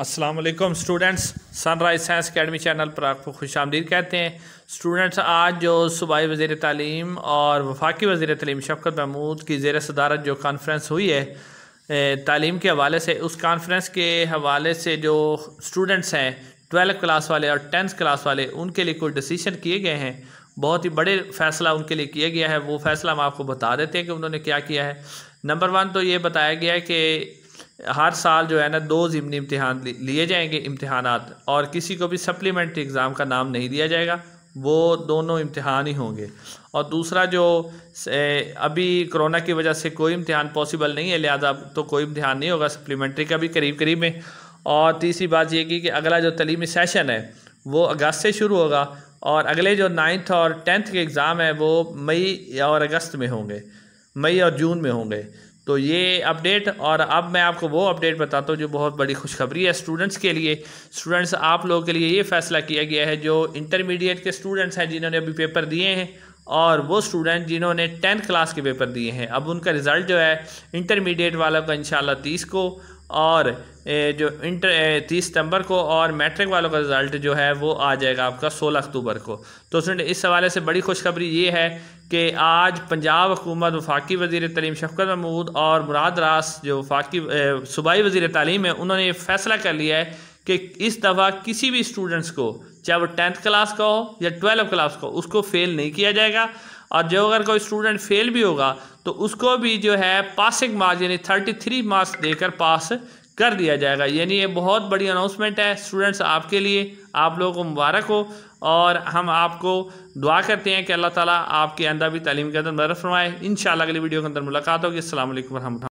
Aslam students sunrise science academy channel पर आपको खुश आमदीद कहते हैं स्टूडेंट्स आज जो सूबाई वज़ी तालीम और वफाकी वज़ी तालीम शफकत महमूद की जेर सदारत जो कॉन्फ्रेंस हुई है तालीम के हवाले से उस कॉन्फ्रेंस के हवाले से जो स्टूडेंट्स हैं ट्वेल्थ क्लास वाले और टेंथ क्लास वाले उनके लिए कुछ डिसीशन किए गए हैं बहुत ही बड़े फैसला उनके लिए किया गया है वो फैसला हम आपको बता देते हैं कि उन्होंने क्या किया है नंबर वन तो ये बताया गया है कि हर साल जो है ना दो ज़मनी इम्तहान लिए जाएंगे इम्तहान और किसी को भी सप्लीमेंट्री एग्ज़ाम का नाम नहीं दिया जाएगा वो दोनों इम्तहान ही होंगे और दूसरा जो अभी कोरोना की वजह से कोई इम्तहान पॉसिबल नहीं है लिहाजा तो कोई इम्तहान नहीं होगा सप्लीमेंट्री का भी करीब करीब में और तीसरी बात ये की कि अगला जो तलीमी सेशन है वो अगस्त से शुरू होगा और अगले जो नाइन्थ और टेंथ के एग्ज़ाम है वो मई और अगस्त में होंगे मई और जून में होंगे तो ये अपडेट और अब मैं आपको वो अपडेट बताता हूँ जो बहुत बड़ी खुशखबरी है स्टूडेंट्स के लिए स्टूडेंट्स आप लोगों के लिए ये फ़ैसला किया गया है जो इंटरमीडिएट के स्टूडेंट्स हैं जिन्होंने अभी पेपर दिए हैं और वो स्टूडेंट जिन्होंने टेंथ क्लास के पेपर दिए हैं अब उनका रिज़ल्ट जो है इंटरमीडिएट वालों का इन शीस को और जो इंटर तीस सितंबर को और मैट्रिक वालों का रिज़ल्ट जो है वो आ जाएगा आपका सोलह अक्टूबर को तो स्टूडेंट इस हवाले से बड़ी खुशखबरी ये है कि आज पंजाब हुकूमत वफाकी वजीर तलीम शफकत महमूद और मुराद रास जो वफाकी सूबाई वजीर तलीम है उन्होंने ये फैसला कर लिया है कि इस दफ़ा किसी भी स्टूडेंट्स को चाहे वो टेंथ क्लास का हो या ट्वेल्व क्लास का हो उसको फ़ेल नहीं किया जाएगा और जो अगर कोई स्टूडेंट फेल भी होगा तो उसको भी जो है पासिंग मार्क्स यानी थर्टी थ्री मार्क्स देकर पास कर दिया जाएगा यानी ये बहुत बड़ी अनाउंसमेंट है स्टूडेंट्स आपके लिए आप लोगों को मुबारक हो और हम आपको दुआ करते हैं कि अल्लाह ताला आपके अंदर भी तालीम के अंदर मदद फरमाए इन अगली वीडियो के अंदर मुलाकात होगी असल वरह